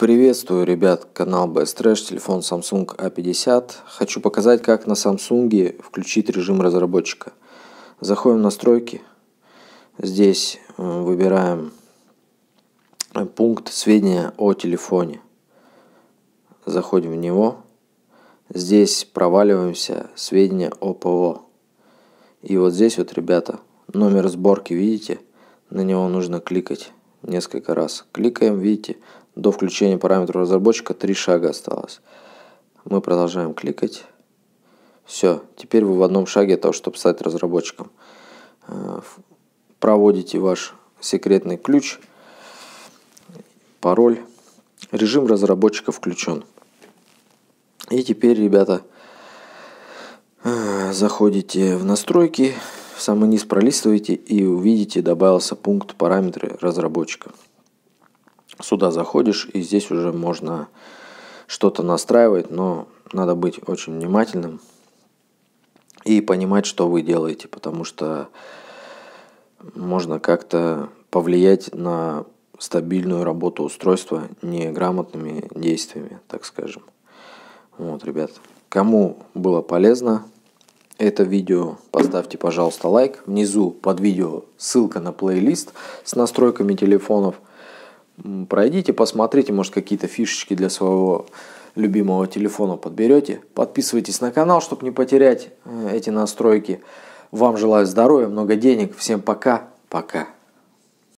Приветствую, ребят, канал Best Trash, телефон Samsung A50. А Хочу показать, как на Samsung включить режим разработчика. Заходим в настройки. Здесь э, выбираем э, пункт сведения о телефоне. Заходим в него. Здесь проваливаемся сведения о ПО. И вот здесь вот, ребята, номер сборки, видите? На него нужно кликать несколько раз. Кликаем, видите, до включения параметра разработчика 3 шага осталось. Мы продолжаем кликать. Все, теперь вы в одном шаге того, чтобы стать разработчиком. Э, проводите ваш секретный ключ, пароль. Режим разработчика включен. И теперь, ребята, э, заходите в настройки, в самый низ пролистываете и увидите, добавился пункт «Параметры разработчика». Сюда заходишь, и здесь уже можно что-то настраивать, но надо быть очень внимательным и понимать, что вы делаете, потому что можно как-то повлиять на стабильную работу устройства неграмотными действиями, так скажем. Вот, ребят, кому было полезно, это видео, поставьте, пожалуйста, лайк. Внизу под видео ссылка на плейлист с настройками телефонов. Пройдите, посмотрите, может какие-то фишечки для своего любимого телефона подберете. Подписывайтесь на канал, чтобы не потерять э, эти настройки. Вам желаю здоровья, много денег. Всем пока. Пока.